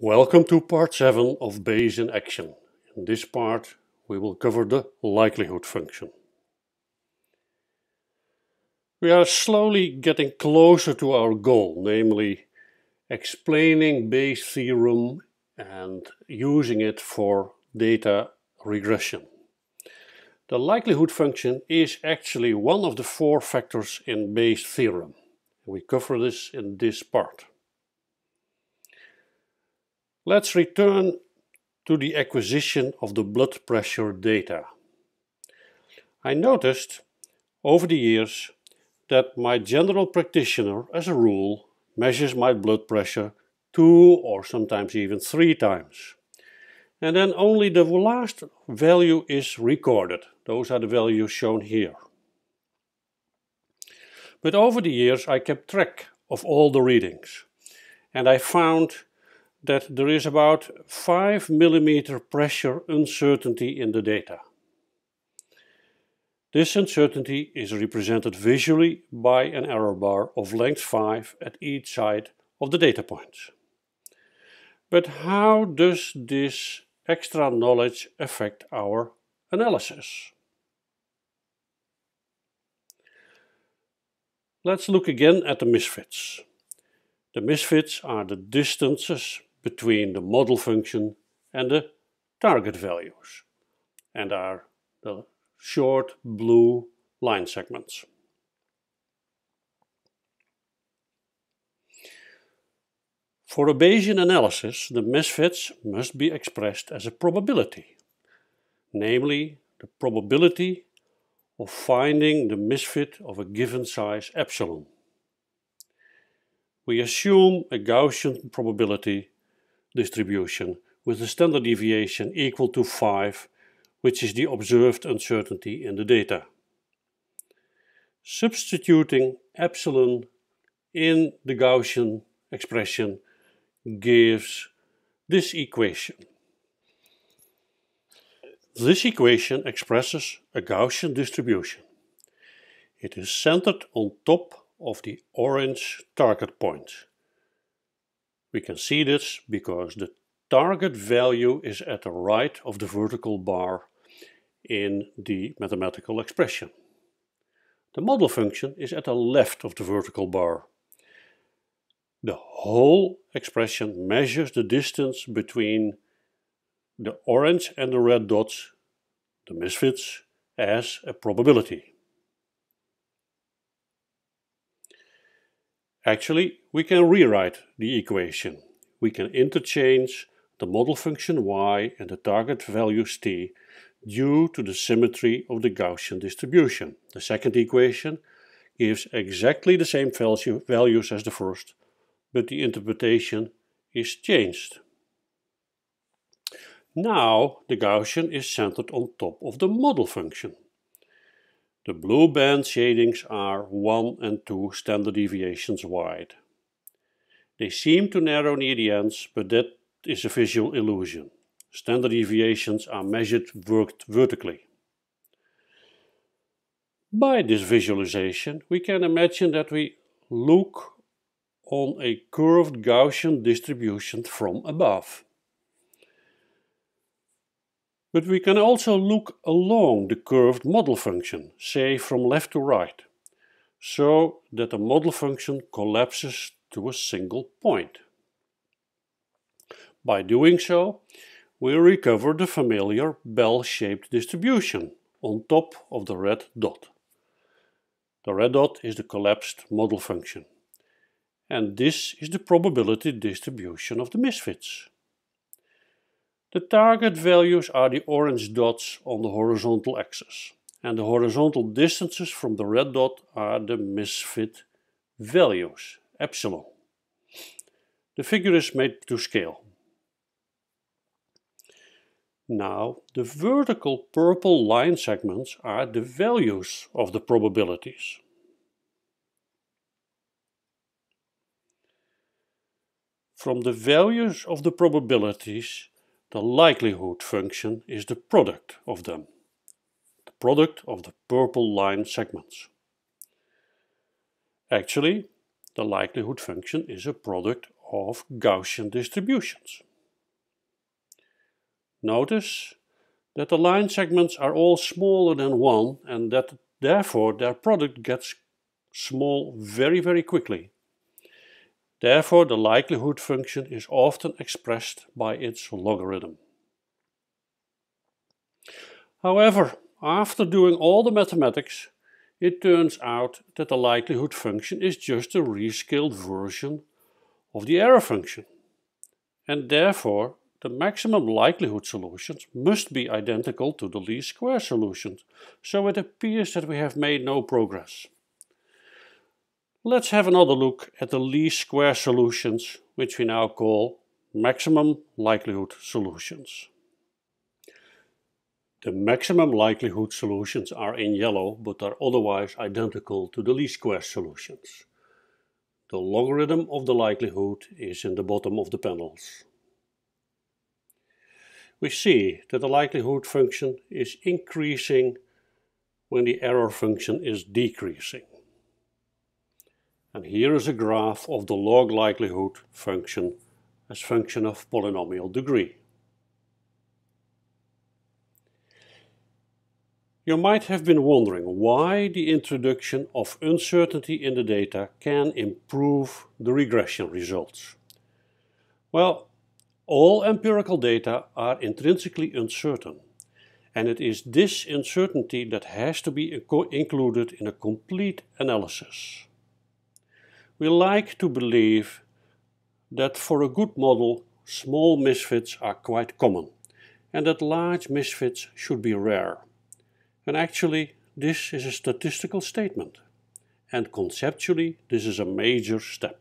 Welcome to part 7 of Bayesian action. In this part we will cover the likelihood function. We are slowly getting closer to our goal, namely explaining Bayes' theorem and using it for data regression. The likelihood function is actually one of the four factors in Bayes' theorem. We cover this in this part. Let's return to the acquisition of the blood pressure data. I noticed over the years that my general practitioner, as a rule, measures my blood pressure two or sometimes even three times. And then only the last value is recorded. Those are the values shown here. But over the years I kept track of all the readings. And I found that there is about 5 millimeter pressure uncertainty in the data. This uncertainty is represented visually by an error bar of length 5 at each side of the data points. But how does this extra knowledge affect our analysis? Let's look again at the misfits. The misfits are the distances between the model function and the target values and are the short blue line segments. For a Bayesian analysis, the misfits must be expressed as a probability, namely the probability of finding the misfit of a given size epsilon. We assume a Gaussian probability distribution with a standard deviation equal to 5, which is the observed uncertainty in the data. Substituting epsilon in the Gaussian expression gives this equation. This equation expresses a Gaussian distribution. It is centered on top of the orange target point we can see this because the target value is at the right of the vertical bar in the mathematical expression. The model function is at the left of the vertical bar. The whole expression measures the distance between the orange and the red dots, the misfits, as a probability. Actually, we can rewrite the equation. We can interchange the model function y and the target values t due to the symmetry of the Gaussian distribution. The second equation gives exactly the same values as the first, but the interpretation is changed. Now the Gaussian is centered on top of the model function. The blue band shadings are 1 and 2 standard deviations wide. They seem to narrow near the ends, but that is a visual illusion. Standard deviations are measured worked vertically. By this visualization, we can imagine that we look on a curved Gaussian distribution from above. But we can also look along the curved model function, say from left to right, so that the model function collapses to a single point. By doing so, we recover the familiar bell-shaped distribution on top of the red dot. The red dot is the collapsed model function. And this is the probability distribution of the misfits. The target values are the orange dots on the horizontal axis, and the horizontal distances from the red dot are the misfit values, epsilon. The figure is made to scale. Now, the vertical purple line segments are the values of the probabilities. From the values of the probabilities, the likelihood function is the product of them, the product of the purple line segments. Actually, the likelihood function is a product of Gaussian distributions. Notice that the line segments are all smaller than 1 and that therefore their product gets small very very quickly Therefore, the likelihood function is often expressed by its logarithm. However, after doing all the mathematics, it turns out that the likelihood function is just a rescaled version of the error function. And therefore, the maximum likelihood solutions must be identical to the least square solutions, so it appears that we have made no progress. Let's have another look at the least square solutions, which we now call maximum likelihood solutions. The maximum likelihood solutions are in yellow, but are otherwise identical to the least square solutions. The logarithm of the likelihood is in the bottom of the panels. We see that the likelihood function is increasing when the error function is decreasing. And here is a graph of the log likelihood function as function of polynomial degree. You might have been wondering why the introduction of uncertainty in the data can improve the regression results. Well, all empirical data are intrinsically uncertain, and it is this uncertainty that has to be included in a complete analysis. We like to believe that for a good model, small misfits are quite common and that large misfits should be rare. And actually, this is a statistical statement. And conceptually, this is a major step.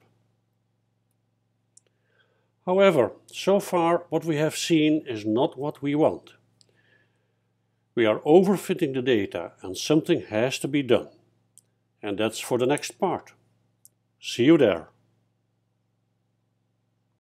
However, so far what we have seen is not what we want. We are overfitting the data and something has to be done. And that's for the next part. See you there.